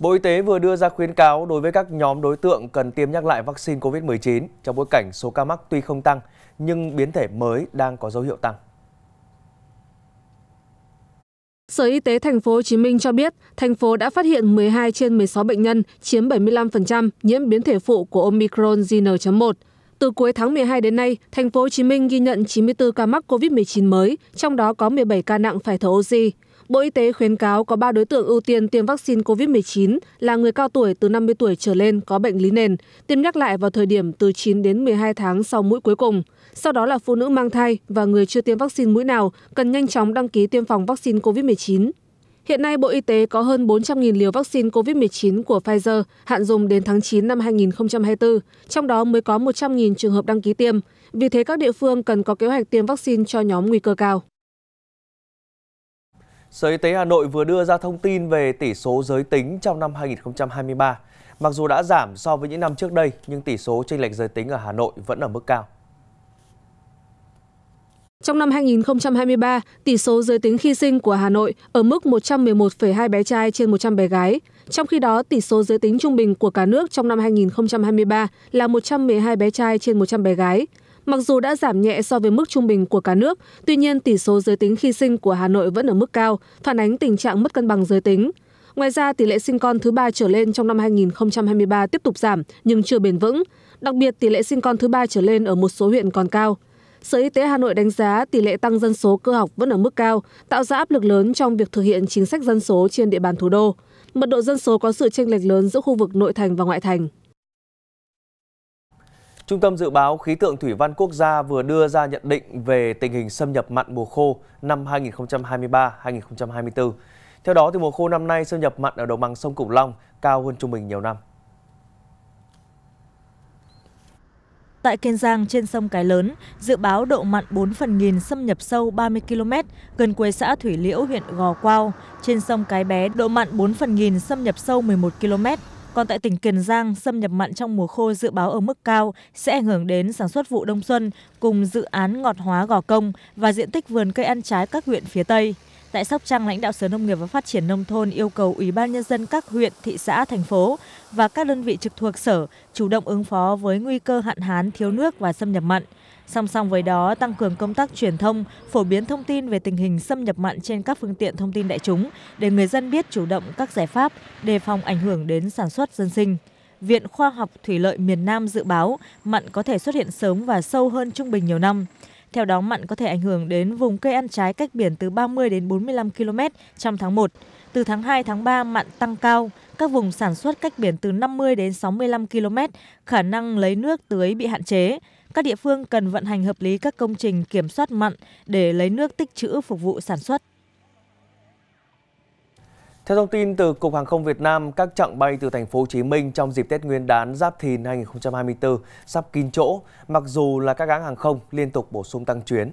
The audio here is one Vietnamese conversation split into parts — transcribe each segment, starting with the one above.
Bộ Y tế vừa đưa ra khuyến cáo đối với các nhóm đối tượng cần tiêm nhắc lại vaccine COVID-19 trong bối cảnh số ca mắc tuy không tăng nhưng biến thể mới đang có dấu hiệu tăng. Sở Y tế thành phố Hồ Chí Minh cho biết, thành phố đã phát hiện 12 trên 16 bệnh nhân, chiếm 75% nhiễm biến thể phụ của Omicron JN.1. Từ cuối tháng 12 đến nay, thành phố Hồ Chí Minh ghi nhận 94 ca mắc COVID-19 mới, trong đó có 17 ca nặng phải thở oxy bộ y tế khuyến cáo có ba đối tượng ưu tiên tiêm vaccine covid 19 là người cao tuổi từ năm mươi tuổi trở lên có bệnh lý nền tiêm nhắc lại vào thời điểm từ chín đến một hai tháng sau mũi cuối cùng sau đó là phụ nữ mang thai và người chưa tiêm vaccine mũi nào cần nhanh chóng đăng ký tiêm phòng vaccine covid 19 Hiện nay, Bộ Y tế có hơn 400.000 liều vaccine COVID-19 của Pfizer hạn dùng đến tháng 9 năm 2024, trong đó mới có 100.000 trường hợp đăng ký tiêm. Vì thế, các địa phương cần có kế hoạch tiêm vaccine cho nhóm nguy cơ cao. Sở Y tế Hà Nội vừa đưa ra thông tin về tỷ số giới tính trong năm 2023. Mặc dù đã giảm so với những năm trước đây, nhưng tỷ số chênh lệch giới tính ở Hà Nội vẫn ở mức cao. Trong năm 2023, tỷ số giới tính khi sinh của Hà Nội ở mức 111,2 bé trai trên 100 bé gái. Trong khi đó, tỷ số giới tính trung bình của cả nước trong năm 2023 là 112 bé trai trên 100 bé gái, Mặc dù đã giảm nhẹ so với mức trung bình của cả nước, tuy nhiên tỷ số giới tính khi sinh của Hà Nội vẫn ở mức cao, phản ánh tình trạng mất cân bằng giới tính. Ngoài ra, tỷ lệ sinh con thứ ba trở lên trong năm 2023 tiếp tục giảm nhưng chưa bền vững. Đặc biệt, tỷ lệ sinh con thứ ba trở lên ở một số huyện còn cao. Sở Y tế Hà Nội đánh giá tỷ lệ tăng dân số cơ học vẫn ở mức cao, tạo ra áp lực lớn trong việc thực hiện chính sách dân số trên địa bàn thủ đô. Mật độ dân số có sự chênh lệch lớn giữa khu vực nội thành và ngoại thành. Trung tâm Dự báo Khí tượng Thủy văn Quốc gia vừa đưa ra nhận định về tình hình xâm nhập mặn mùa khô năm 2023-2024. Theo đó, thì mùa khô năm nay xâm nhập mặn ở đồng bằng sông Cửu Long cao hơn trung bình nhiều năm. Tại Kiên Giang trên sông Cái Lớn, dự báo độ mặn 4 phần nghìn xâm nhập sâu 30 km gần quê xã Thủy Liễu huyện Gò Quao. Trên sông Cái Bé, độ mặn 4 phần nghìn xâm nhập sâu 11 km. Còn tại tỉnh Kiên Giang, xâm nhập mặn trong mùa khô dự báo ở mức cao sẽ ảnh hưởng đến sản xuất vụ đông xuân cùng dự án ngọt hóa gò công và diện tích vườn cây ăn trái các huyện phía Tây. Tại Sóc Trăng, lãnh đạo Sở Nông nghiệp và Phát triển Nông thôn yêu cầu Ủy ban Nhân dân các huyện, thị xã, thành phố và các đơn vị trực thuộc sở chủ động ứng phó với nguy cơ hạn hán, thiếu nước và xâm nhập mặn – song song với đó tăng cường công tác truyền thông phổ biến thông tin về tình hình xâm nhập mặn trên các phương tiện thông tin đại chúng để người dân biết chủ động các giải pháp đề phòng ảnh hưởng đến sản xuất dân sinh Viện Khoa học Thủy lợi miền Nam dự báo mặn có thể xuất hiện sớm và sâu hơn trung bình nhiều năm. Theo đó, mặn có thể ảnh hưởng đến vùng cây ăn trái cách biển từ 30 đến 45 km trong tháng 1. Từ tháng 2, tháng 3, mặn tăng cao. Các vùng sản xuất cách biển từ 50 đến 65 km, khả năng lấy nước tưới bị hạn chế các địa phương cần vận hành hợp lý các công trình kiểm soát mặn để lấy nước tích trữ phục vụ sản xuất. Theo thông tin từ Cục Hàng không Việt Nam, các chặng bay từ thành phố Hồ Chí Minh trong dịp Tết Nguyên đán Giáp Thìn 2024 sắp kín chỗ, mặc dù là các hãng hàng không liên tục bổ sung tăng chuyến.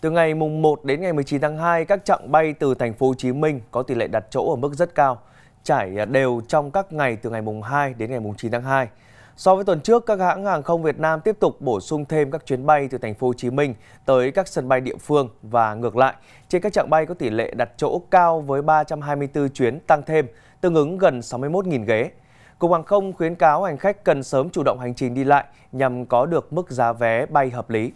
Từ ngày mùng 1 đến ngày 19 tháng 2, các chặng bay từ thành phố Hồ Chí Minh có tỷ lệ đặt chỗ ở mức rất cao, trải đều trong các ngày từ ngày mùng 2 đến ngày mùng 9 tháng 2. So với tuần trước, các hãng hàng không Việt Nam tiếp tục bổ sung thêm các chuyến bay từ thành phố Hồ Chí Minh tới các sân bay địa phương và ngược lại. Trên các trạng bay có tỷ lệ đặt chỗ cao với 324 chuyến tăng thêm, tương ứng gần 61.000 ghế. Cục hàng không khuyến cáo hành khách cần sớm chủ động hành trình đi lại nhằm có được mức giá vé bay hợp lý.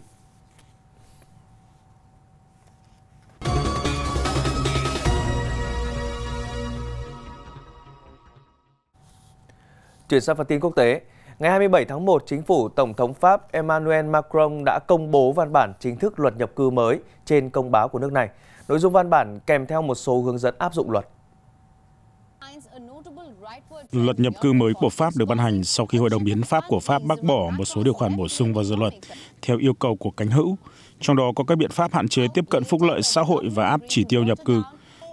Chuyển sang phần tin quốc tế, Ngày 27 tháng 1, chính phủ Tổng thống Pháp Emmanuel Macron đã công bố văn bản chính thức luật nhập cư mới trên công báo của nước này. Nội dung văn bản kèm theo một số hướng dẫn áp dụng luật. Luật nhập cư mới của Pháp được ban hành sau khi Hội đồng biến pháp của Pháp bác bỏ một số điều khoản bổ sung vào dự luật theo yêu cầu của cánh hữu, trong đó có các biện pháp hạn chế tiếp cận phúc lợi xã hội và áp chỉ tiêu nhập cư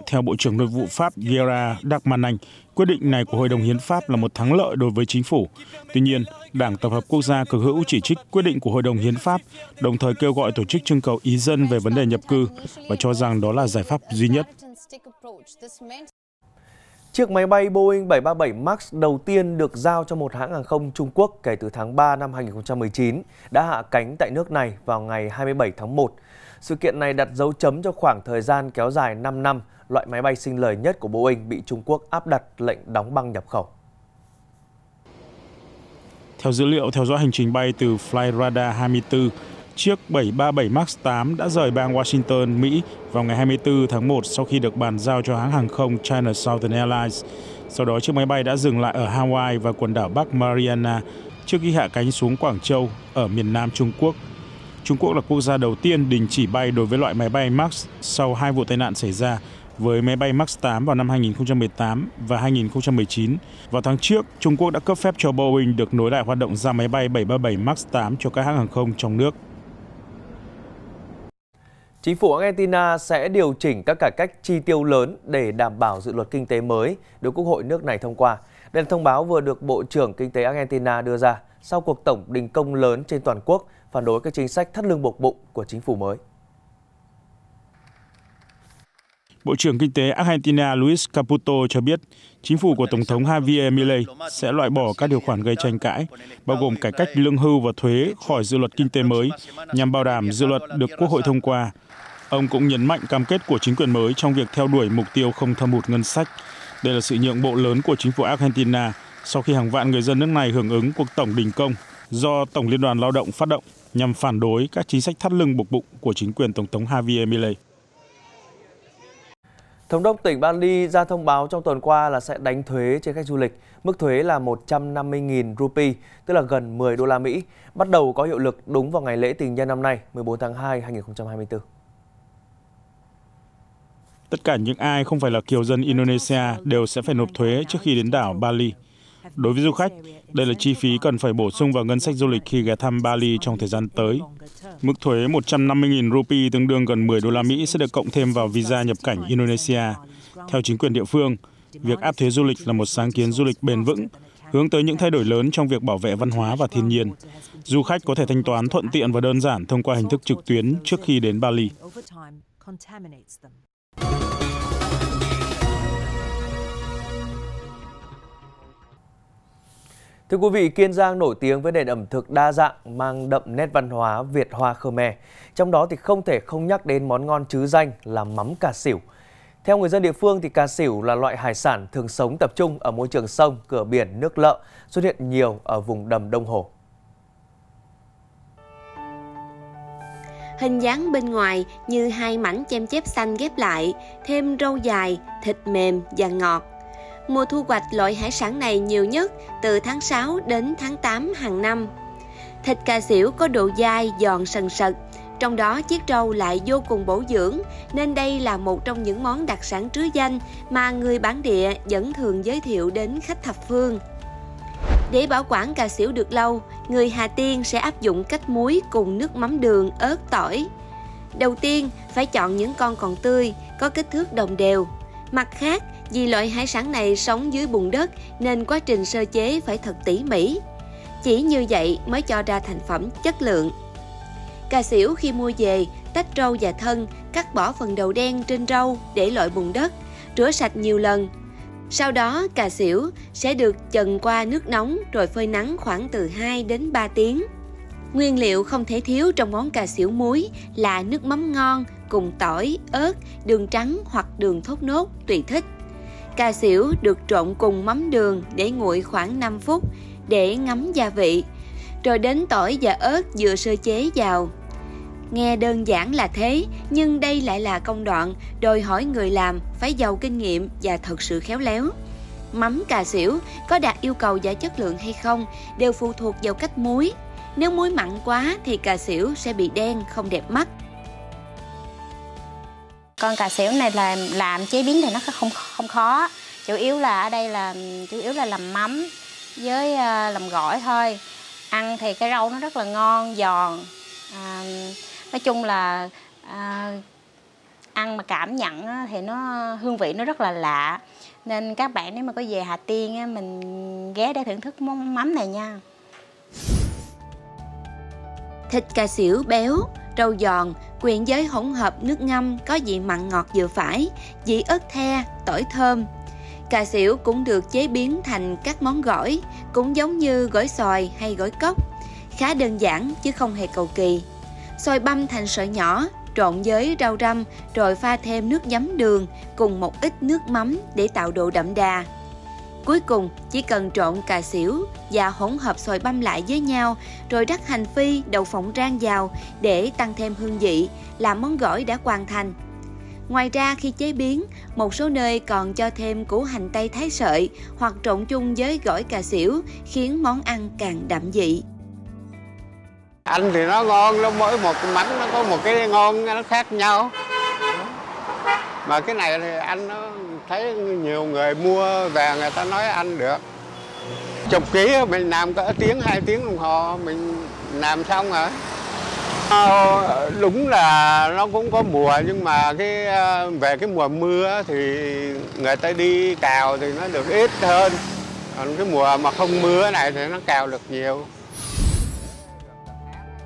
theo Bộ trưởng Nội vụ Pháp Gérard Darmanin, quyết định này của Hội đồng Hiến pháp là một thắng lợi đối với chính phủ. Tuy nhiên, Đảng Tập hợp Quốc gia cực hữu chỉ trích quyết định của Hội đồng Hiến pháp, đồng thời kêu gọi tổ chức trưng cầu ý dân về vấn đề nhập cư và cho rằng đó là giải pháp duy nhất. Chiếc máy bay Boeing 737 MAX đầu tiên được giao cho một hãng hàng không Trung Quốc kể từ tháng 3 năm 2019 đã hạ cánh tại nước này vào ngày 27 tháng 1. Sự kiện này đặt dấu chấm cho khoảng thời gian kéo dài 5 năm loại máy bay sinh lời nhất của Boeing bị Trung Quốc áp đặt lệnh đóng băng nhập khẩu. Theo dữ liệu theo dõi hành trình bay từ Flyradar 24, chiếc 737 MAX 8 đã rời bang Washington, Mỹ vào ngày 24 tháng 1 sau khi được bàn giao cho hãng hàng không China Southern Airlines. Sau đó chiếc máy bay đã dừng lại ở Hawaii và quần đảo Bắc Mariana trước khi hạ cánh xuống Quảng Châu ở miền Nam Trung Quốc. Trung Quốc là quốc gia đầu tiên đình chỉ bay đối với loại máy bay MAX sau hai vụ tai nạn xảy ra với máy bay Max 8 vào năm 2018 và 2019. Vào tháng trước, Trung Quốc đã cấp phép cho Boeing được nối lại hoạt động ra máy bay 737 Max 8 cho các hãng hàng không trong nước. Chính phủ Argentina sẽ điều chỉnh các cải cách chi tiêu lớn để đảm bảo dự luật kinh tế mới được Quốc hội nước này thông qua. Đây là thông báo vừa được Bộ trưởng Kinh tế Argentina đưa ra sau cuộc tổng đình công lớn trên toàn quốc phản đối các chính sách thắt lưng buộc bụng của chính phủ mới. Bộ trưởng Kinh tế Argentina Luis Caputo cho biết chính phủ của Tổng thống Javier Milei sẽ loại bỏ các điều khoản gây tranh cãi, bao gồm cải cách lương hưu và thuế khỏi dự luật kinh tế mới nhằm bảo đảm dự luật được Quốc hội thông qua. Ông cũng nhấn mạnh cam kết của chính quyền mới trong việc theo đuổi mục tiêu không thâm hụt ngân sách. Đây là sự nhượng bộ lớn của chính phủ Argentina sau khi hàng vạn người dân nước này hưởng ứng cuộc tổng đình công do Tổng Liên đoàn Lao động phát động nhằm phản đối các chính sách thắt lưng buộc bụng của chính quyền Tổng thống Javier Milei. Thống đốc tỉnh Bali ra thông báo trong tuần qua là sẽ đánh thuế trên khách du lịch. Mức thuế là 150.000 rupee, tức là gần 10 đô la Mỹ, bắt đầu có hiệu lực đúng vào ngày lễ tình nhân năm nay, 14 tháng 2, 2024. Tất cả những ai không phải là kiều dân Indonesia đều sẽ phải nộp thuế trước khi đến đảo Bali. Đối với du khách, đây là chi phí cần phải bổ sung vào ngân sách du lịch khi ghé thăm Bali trong thời gian tới. Mức thuế 150.000 rupee tương đương gần 10 đô la Mỹ sẽ được cộng thêm vào visa nhập cảnh Indonesia. Theo chính quyền địa phương, việc áp thuế du lịch là một sáng kiến du lịch bền vững, hướng tới những thay đổi lớn trong việc bảo vệ văn hóa và thiên nhiên. Du khách có thể thanh toán thuận tiện và đơn giản thông qua hình thức trực tuyến trước khi đến Bali. Thưa quý vị, Kiên Giang nổi tiếng với nền ẩm thực đa dạng mang đậm nét văn hóa Việt Hoa Khmer. Trong đó thì không thể không nhắc đến món ngon chứ danh là mắm cà xỉu. Theo người dân địa phương thì cà xỉu là loại hải sản thường sống tập trung ở môi trường sông, cửa biển, nước lợ, xuất hiện nhiều ở vùng đầm Đông Hồ. Hình dáng bên ngoài như hai mảnh chem chép xanh ghép lại, thêm rau dài, thịt mềm và ngọt mùa thu hoạch loại hải sản này nhiều nhất từ tháng 6 đến tháng 8 hàng năm. Thịt cà xỉu có độ dai, giòn sần sật, trong đó chiếc trâu lại vô cùng bổ dưỡng nên đây là một trong những món đặc sản trứ danh mà người bản địa vẫn thường giới thiệu đến khách thập phương. Để bảo quản cà xỉu được lâu, người Hà Tiên sẽ áp dụng cách muối cùng nước mắm đường, ớt, tỏi. Đầu tiên, phải chọn những con còn tươi, có kích thước đồng đều. Mặt khác, vì loại hải sản này sống dưới bùn đất nên quá trình sơ chế phải thật tỉ mỉ. Chỉ như vậy mới cho ra thành phẩm chất lượng. Cà xỉu khi mua về, tách râu và thân, cắt bỏ phần đầu đen trên râu để loại bùn đất, rửa sạch nhiều lần. Sau đó, cà xỉu sẽ được chần qua nước nóng rồi phơi nắng khoảng từ 2 đến 3 tiếng. Nguyên liệu không thể thiếu trong món cà xỉu muối là nước mắm ngon cùng tỏi, ớt, đường trắng hoặc đường thốt nốt tùy thích. Cà xỉu được trộn cùng mắm đường để nguội khoảng 5 phút để ngấm gia vị, rồi đến tỏi và ớt vừa sơ chế vào. Nghe đơn giản là thế, nhưng đây lại là công đoạn đòi hỏi người làm phải giàu kinh nghiệm và thật sự khéo léo. Mắm cà xỉu có đạt yêu cầu và chất lượng hay không đều phụ thuộc vào cách muối. Nếu muối mặn quá thì cà xỉu sẽ bị đen, không đẹp mắt con cà xỉu này là làm chế biến thì nó không không khó chủ yếu là ở đây là chủ yếu là làm mắm với ờ, làm gỏi thôi ăn thì cái rau nó rất là ngon giòn à, nói chung là à, ăn mà cảm nhận thì nó hương vị nó rất là lạ nên các bạn nếu mà có về Hà Tiên mình ghé để thưởng thức món mắm này nha Thịt cà xỉu béo, rau giòn, quyện với hỗn hợp nước ngâm có vị mặn ngọt vừa phải, vị ớt the, tỏi thơm. Cà xỉu cũng được chế biến thành các món gỏi, cũng giống như gỏi xoài hay gỏi cốc. Khá đơn giản chứ không hề cầu kỳ. Xôi băm thành sợi nhỏ, trộn với rau răm rồi pha thêm nước giấm đường cùng một ít nước mắm để tạo độ đậm đà. Cuối cùng, chỉ cần trộn cà xỉu và hỗn hợp xoài băm lại với nhau, rồi rắc hành phi, đậu phộng rang vào để tăng thêm hương vị, làm món gỏi đã hoàn thành. Ngoài ra khi chế biến, một số nơi còn cho thêm củ hành tây thái sợi hoặc trộn chung với gỏi cà xỉu khiến món ăn càng đậm vị. Ăn thì nó ngon, lắm mỗi một mảnh nó có một cái ngon nó khác nhau mà cái này thì anh thấy nhiều người mua về người ta nói anh được chục ký mình làm cỡ tiếng hai tiếng đồng hồ mình làm xong rồi ờ, đúng là nó cũng có mùa nhưng mà cái ờ, về cái mùa mưa thì người ta đi cào thì nó được ít hơn còn cái mùa mà không mưa này thì nó cào được nhiều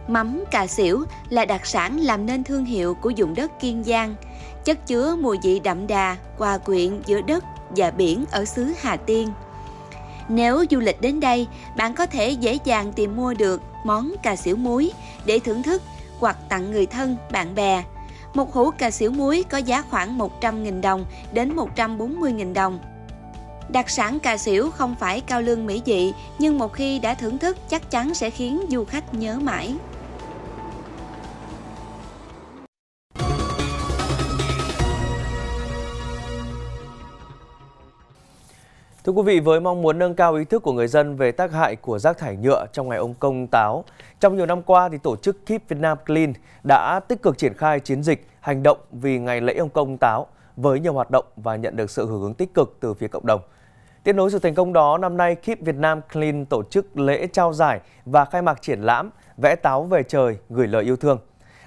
Mắm cà xỉu là đặc sản làm nên thương hiệu của vùng đất Kiên Giang, chất chứa mùi vị đậm đà, hòa quyện giữa đất và biển ở xứ Hà Tiên. Nếu du lịch đến đây, bạn có thể dễ dàng tìm mua được món cà xỉu muối để thưởng thức hoặc tặng người thân, bạn bè. Một hũ cà xỉu muối có giá khoảng 100.000 đồng đến 140.000 đồng. Đặc sản cà xỉu không phải cao lương mỹ vị, nhưng một khi đã thưởng thức chắc chắn sẽ khiến du khách nhớ mãi. Thưa quý vị, với mong muốn nâng cao ý thức của người dân về tác hại của rác thải nhựa trong ngày ông công táo, trong nhiều năm qua thì tổ chức Keep Vietnam Clean đã tích cực triển khai chiến dịch hành động vì ngày lễ ông công táo với nhiều hoạt động và nhận được sự hưởng ứng tích cực từ phía cộng đồng. Tiếp nối sự thành công đó, năm nay Keep Vietnam Clean tổ chức lễ trao giải và khai mạc triển lãm vẽ táo về trời gửi lời yêu thương.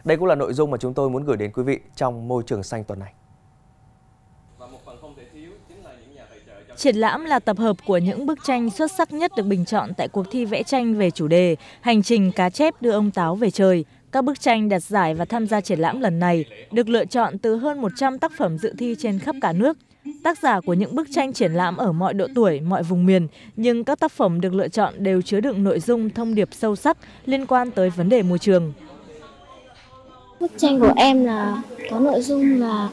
Đây cũng là nội dung mà chúng tôi muốn gửi đến quý vị trong môi trường xanh tuần này. Triển lãm là tập hợp của những bức tranh xuất sắc nhất được bình chọn tại cuộc thi vẽ tranh về chủ đề Hành trình cá chép đưa ông táo về trời. Các bức tranh đạt giải và tham gia triển lãm lần này được lựa chọn từ hơn 100 tác phẩm dự thi trên khắp cả nước. Tác giả của những bức tranh triển lãm ở mọi độ tuổi, mọi vùng miền, nhưng các tác phẩm được lựa chọn đều chứa đựng nội dung thông điệp sâu sắc liên quan tới vấn đề môi trường. Bức tranh của em là có nội dung là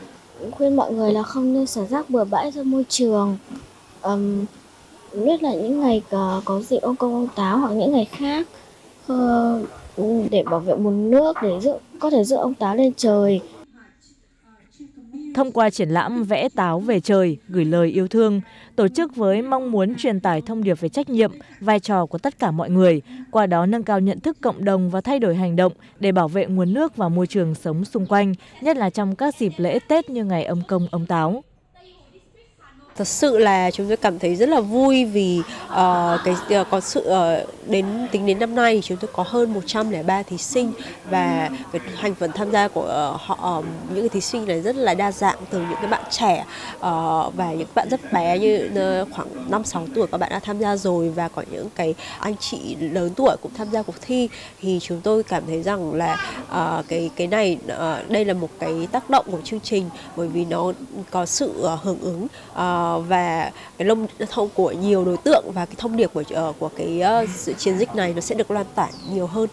khuyên mọi người là không nên xả rác bừa bãi ra môi trường um, nhất là những ngày có, có dịp ông công ông táo hoặc những ngày khác uh, để bảo vệ nguồn nước để giữ, có thể giữ ông táo lên trời Thông qua triển lãm vẽ táo về trời, gửi lời yêu thương, tổ chức với mong muốn truyền tải thông điệp về trách nhiệm, vai trò của tất cả mọi người, qua đó nâng cao nhận thức cộng đồng và thay đổi hành động để bảo vệ nguồn nước và môi trường sống xung quanh, nhất là trong các dịp lễ Tết như ngày ông công ông táo thật sự là chúng tôi cảm thấy rất là vui vì uh, cái uh, có sự uh, đến tính đến năm nay thì chúng tôi có hơn 103 thí sinh và cái thành phần tham gia của uh, họ um, những cái thí sinh này rất là đa dạng từ những cái bạn trẻ uh, và những bạn rất bé như uh, khoảng 5 6 tuổi các bạn đã tham gia rồi và có những cái anh chị lớn tuổi cũng tham gia cuộc thi thì chúng tôi cảm thấy rằng là uh, cái cái này uh, đây là một cái tác động của chương trình bởi vì nó có sự uh, hưởng ứng uh, và cái lông thông của nhiều đối tượng và cái thông điệp của uh, của cái uh, sự chiến dịch này nó sẽ được lan tỏa nhiều hơn.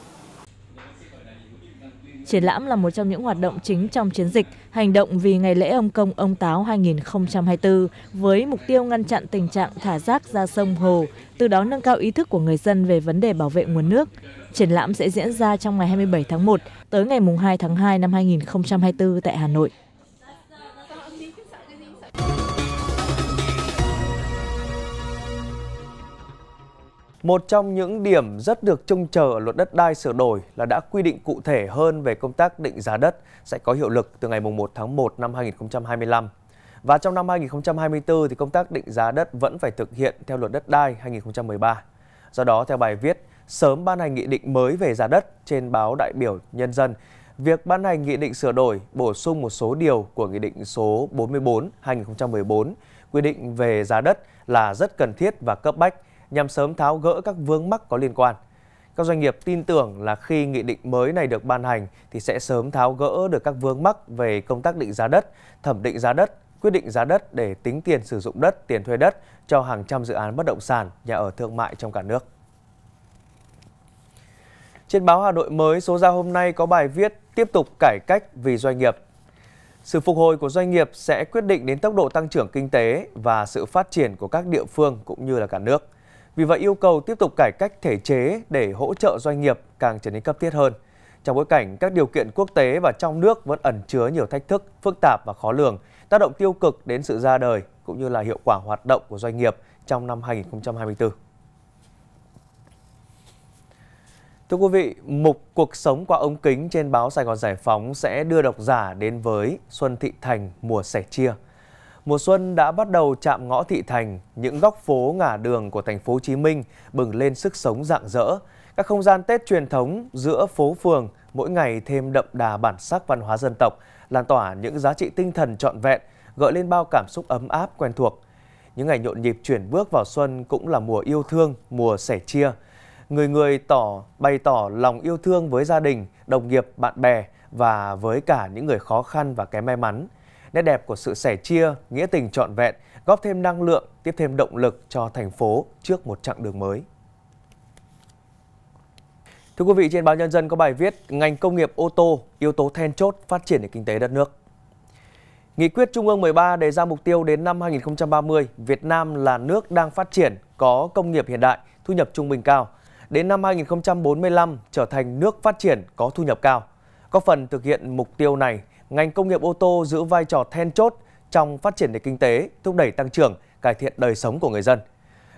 Triển lãm là một trong những hoạt động chính trong chiến dịch Hành động vì ngày lễ ông công ông táo 2024 với mục tiêu ngăn chặn tình trạng thả rác ra sông hồ, từ đó nâng cao ý thức của người dân về vấn đề bảo vệ nguồn nước. Triển lãm sẽ diễn ra trong ngày 27 tháng 1 tới ngày 2 tháng 2 năm 2024 tại Hà Nội. Một trong những điểm rất được trông chờ ở luật đất đai sửa đổi là đã quy định cụ thể hơn về công tác định giá đất sẽ có hiệu lực từ ngày 1 tháng 1 năm 2025. Và trong năm 2024 thì công tác định giá đất vẫn phải thực hiện theo luật đất đai 2013. Do đó theo bài viết sớm ban hành nghị định mới về giá đất trên báo Đại biểu Nhân dân, việc ban hành nghị định sửa đổi bổ sung một số điều của nghị định số 44 2014 quy định về giá đất là rất cần thiết và cấp bách nhằm sớm tháo gỡ các vướng mắc có liên quan. Các doanh nghiệp tin tưởng là khi nghị định mới này được ban hành thì sẽ sớm tháo gỡ được các vướng mắc về công tác định giá đất, thẩm định giá đất, quyết định giá đất để tính tiền sử dụng đất, tiền thuê đất cho hàng trăm dự án bất động sản, nhà ở thương mại trong cả nước. Trên báo Hà Nội mới số ra hôm nay có bài viết tiếp tục cải cách vì doanh nghiệp. Sự phục hồi của doanh nghiệp sẽ quyết định đến tốc độ tăng trưởng kinh tế và sự phát triển của các địa phương cũng như là cả nước. Vì vậy yêu cầu tiếp tục cải cách thể chế để hỗ trợ doanh nghiệp càng trở nên cấp thiết hơn. Trong bối cảnh các điều kiện quốc tế và trong nước vẫn ẩn chứa nhiều thách thức phức tạp và khó lường, tác động tiêu cực đến sự ra đời cũng như là hiệu quả hoạt động của doanh nghiệp trong năm 2024. Thưa quý vị, mục Cuộc sống qua ống kính trên báo Sài Gòn Giải Phóng sẽ đưa độc giả đến với Xuân Thị Thành mùa sẻ chia – Mùa xuân đã bắt đầu chạm ngõ thị thành, những góc phố ngả đường của thành phố Hồ Chí Minh bừng lên sức sống rạng rỡ. Các không gian Tết truyền thống giữa phố phường mỗi ngày thêm đậm đà bản sắc văn hóa dân tộc, lan tỏa những giá trị tinh thần trọn vẹn, gợi lên bao cảm xúc ấm áp quen thuộc. Những ngày nhộn nhịp chuyển bước vào xuân cũng là mùa yêu thương, mùa sẻ chia. Người người tỏ bày tỏ lòng yêu thương với gia đình, đồng nghiệp, bạn bè và với cả những người khó khăn và kém may mắn – nét đẹp của sự sẻ chia, nghĩa tình trọn vẹn, góp thêm năng lượng, tiếp thêm động lực cho thành phố trước một chặng đường mới. Thưa quý vị, trên báo Nhân dân có bài viết Ngành công nghiệp ô tô, yếu tố then chốt phát triển nền kinh tế đất nước. Nghị quyết Trung ương 13 đề ra mục tiêu đến năm 2030, Việt Nam là nước đang phát triển, có công nghiệp hiện đại, thu nhập trung bình cao. Đến năm 2045 trở thành nước phát triển có thu nhập cao. Có phần thực hiện mục tiêu này, ngành công nghiệp ô tô giữ vai trò then chốt trong phát triển nền kinh tế, thúc đẩy tăng trưởng, cải thiện đời sống của người dân.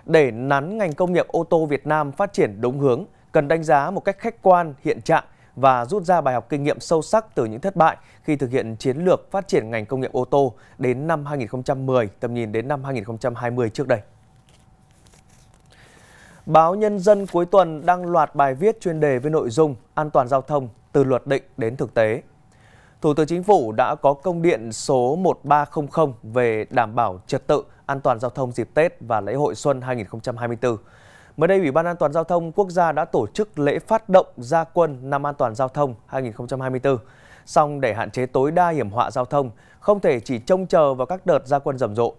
Để nắn ngành công nghiệp ô tô Việt Nam phát triển đúng hướng, cần đánh giá một cách khách quan hiện trạng và rút ra bài học kinh nghiệm sâu sắc từ những thất bại khi thực hiện chiến lược phát triển ngành công nghiệp ô tô đến năm 2010, tầm nhìn đến năm 2020 trước đây. Báo Nhân dân cuối tuần đăng loạt bài viết chuyên đề với nội dung An toàn giao thông từ luật định đến thực tế. Thủ tướng Chính phủ đã có công điện số 1300 về đảm bảo trật tự, an toàn giao thông dịp Tết và lễ hội xuân 2024. Mới đây, Ủy ban An toàn giao thông quốc gia đã tổ chức lễ phát động gia quân năm an toàn giao thông 2024. Song để hạn chế tối đa hiểm họa giao thông, không thể chỉ trông chờ vào các đợt gia quân rầm rộ.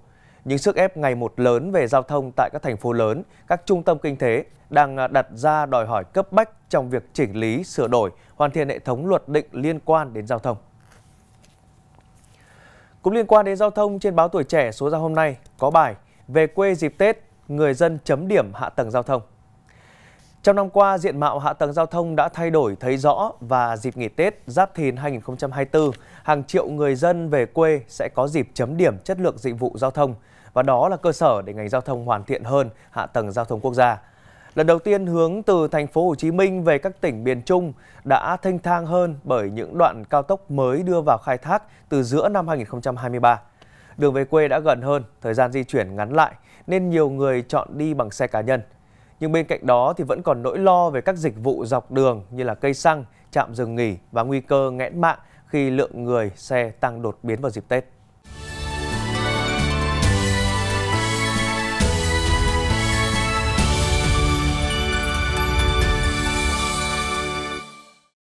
Những sức ép ngày một lớn về giao thông tại các thành phố lớn, các trung tâm kinh tế đang đặt ra đòi hỏi cấp bách trong việc chỉnh lý, sửa đổi, hoàn thiện hệ thống luật định liên quan đến giao thông. Cũng liên quan đến giao thông trên báo Tuổi Trẻ số ra hôm nay có bài Về quê dịp Tết, người dân chấm điểm hạ tầng giao thông. Trong năm qua, diện mạo hạ tầng giao thông đã thay đổi thấy rõ và dịp nghỉ Tết Giáp Thìn 2024, hàng triệu người dân về quê sẽ có dịp chấm điểm chất lượng dịch vụ giao thông và đó là cơ sở để ngành giao thông hoàn thiện hơn hạ tầng giao thông quốc gia. Lần đầu tiên hướng từ thành phố Hồ Chí Minh về các tỉnh miền Trung đã thanh thang hơn bởi những đoạn cao tốc mới đưa vào khai thác từ giữa năm 2023. Đường về quê đã gần hơn, thời gian di chuyển ngắn lại nên nhiều người chọn đi bằng xe cá nhân. Nhưng bên cạnh đó thì vẫn còn nỗi lo về các dịch vụ dọc đường như là cây xăng, trạm dừng nghỉ và nguy cơ nghẽn mạng khi lượng người xe tăng đột biến vào dịp Tết.